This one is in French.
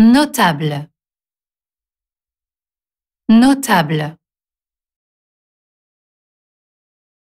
Notable. Notable.